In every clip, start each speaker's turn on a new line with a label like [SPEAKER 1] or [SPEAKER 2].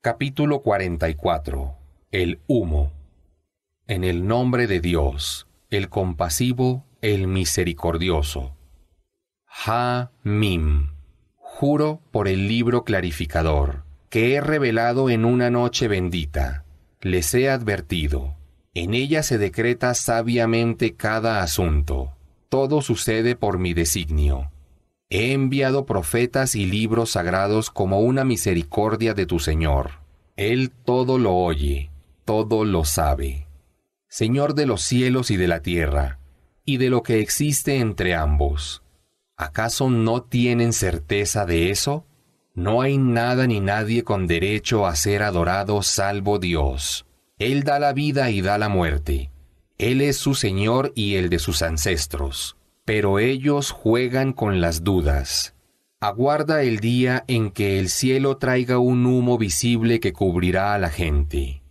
[SPEAKER 1] Capítulo 44 El humo En el nombre de Dios, el compasivo, el misericordioso. Ha Mim. Juro por el libro clarificador, que he revelado en una noche bendita. Les he advertido. En ella se decreta sabiamente cada asunto. Todo sucede por mi designio. He enviado profetas y libros sagrados como una misericordia de tu Señor. Él todo lo oye, todo lo sabe. Señor de los cielos y de la tierra, y de lo que existe entre ambos. ¿Acaso no tienen certeza de eso? No hay nada ni nadie con derecho a ser adorado salvo Dios. Él da la vida y da la muerte. Él es su Señor y el de sus ancestros pero ellos juegan con las dudas. Aguarda el día en que el cielo traiga un humo visible que cubrirá a la gente.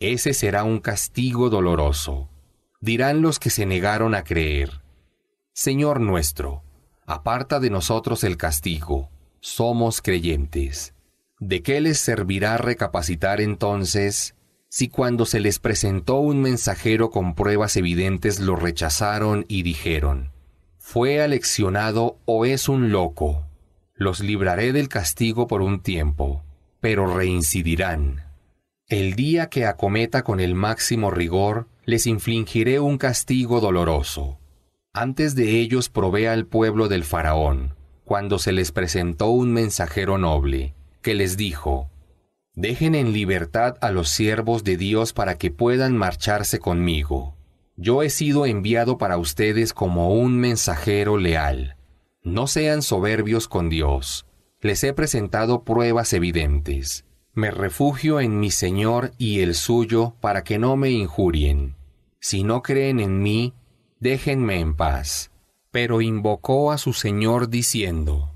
[SPEAKER 1] Ese será un castigo doloroso. Dirán los que se negaron a creer. Señor nuestro, aparta de nosotros el castigo. Somos creyentes. ¿De qué les servirá recapacitar entonces si cuando se les presentó un mensajero con pruebas evidentes lo rechazaron y dijeron, ¿Fue aleccionado o es un loco? Los libraré del castigo por un tiempo, pero reincidirán. El día que acometa con el máximo rigor, les infligiré un castigo doloroso. Antes de ellos probé al pueblo del faraón, cuando se les presentó un mensajero noble, que les dijo, Dejen en libertad a los siervos de Dios para que puedan marcharse conmigo. Yo he sido enviado para ustedes como un mensajero leal. No sean soberbios con Dios. Les he presentado pruebas evidentes. Me refugio en mi Señor y el suyo para que no me injurien. Si no creen en mí, déjenme en paz. Pero invocó a su Señor diciendo,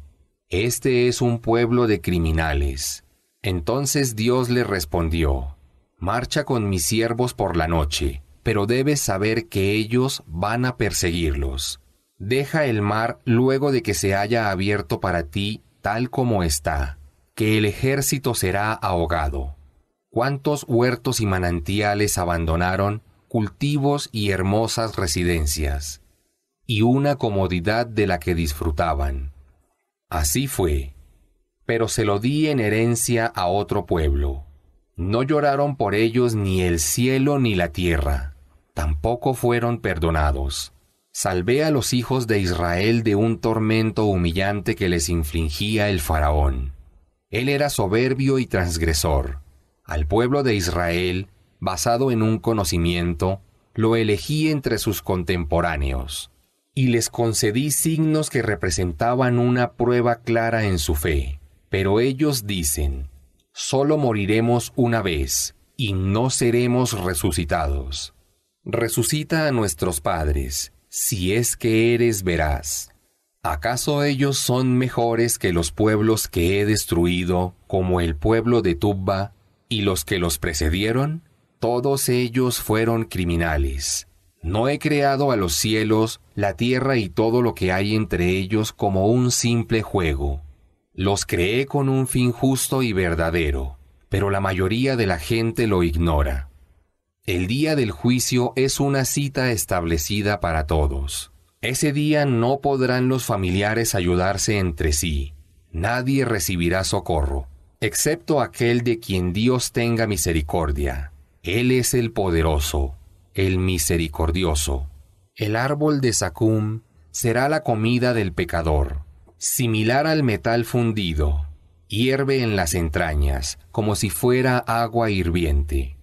[SPEAKER 1] Este es un pueblo de criminales. Entonces Dios le respondió, Marcha con mis siervos por la noche pero debes saber que ellos van a perseguirlos. Deja el mar luego de que se haya abierto para ti tal como está, que el ejército será ahogado. ¿Cuántos huertos y manantiales abandonaron, cultivos y hermosas residencias, y una comodidad de la que disfrutaban? Así fue, pero se lo di en herencia a otro pueblo. No lloraron por ellos ni el cielo ni la tierra, tampoco fueron perdonados. Salvé a los hijos de Israel de un tormento humillante que les infligía el faraón. Él era soberbio y transgresor. Al pueblo de Israel, basado en un conocimiento, lo elegí entre sus contemporáneos, y les concedí signos que representaban una prueba clara en su fe. Pero ellos dicen, solo moriremos una vez, y no seremos resucitados. Resucita a nuestros padres, si es que eres veraz. ¿Acaso ellos son mejores que los pueblos que he destruido, como el pueblo de Tubba, y los que los precedieron? Todos ellos fueron criminales. No he creado a los cielos, la tierra y todo lo que hay entre ellos como un simple juego. Los creé con un fin justo y verdadero, pero la mayoría de la gente lo ignora. El día del juicio es una cita establecida para todos. Ese día no podrán los familiares ayudarse entre sí. Nadie recibirá socorro, excepto aquel de quien Dios tenga misericordia. Él es el poderoso, el misericordioso. El árbol de Sacum será la comida del pecador, similar al metal fundido. Hierve en las entrañas, como si fuera agua hirviente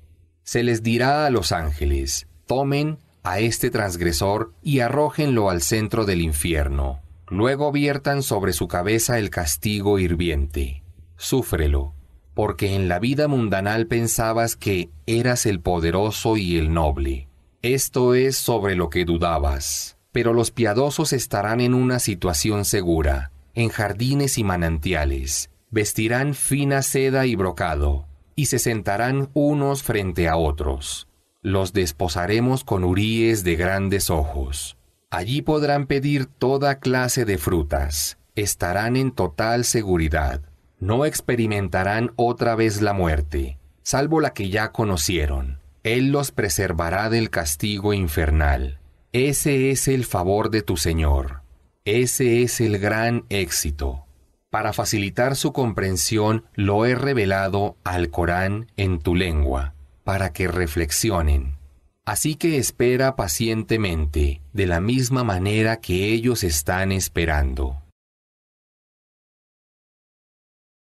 [SPEAKER 1] se les dirá a los ángeles, tomen a este transgresor y arrójenlo al centro del infierno. Luego viertan sobre su cabeza el castigo hirviente. Súfrelo, porque en la vida mundanal pensabas que eras el poderoso y el noble. Esto es sobre lo que dudabas. Pero los piadosos estarán en una situación segura, en jardines y manantiales. Vestirán fina seda y brocado y se sentarán unos frente a otros. Los desposaremos con uríes de grandes ojos. Allí podrán pedir toda clase de frutas. Estarán en total seguridad. No experimentarán otra vez la muerte, salvo la que ya conocieron. Él los preservará del castigo infernal. Ese es el favor de tu Señor. Ese es el gran éxito. Para facilitar su comprensión lo he revelado al Corán en tu lengua, para que reflexionen. Así que espera pacientemente, de la misma manera que ellos están esperando.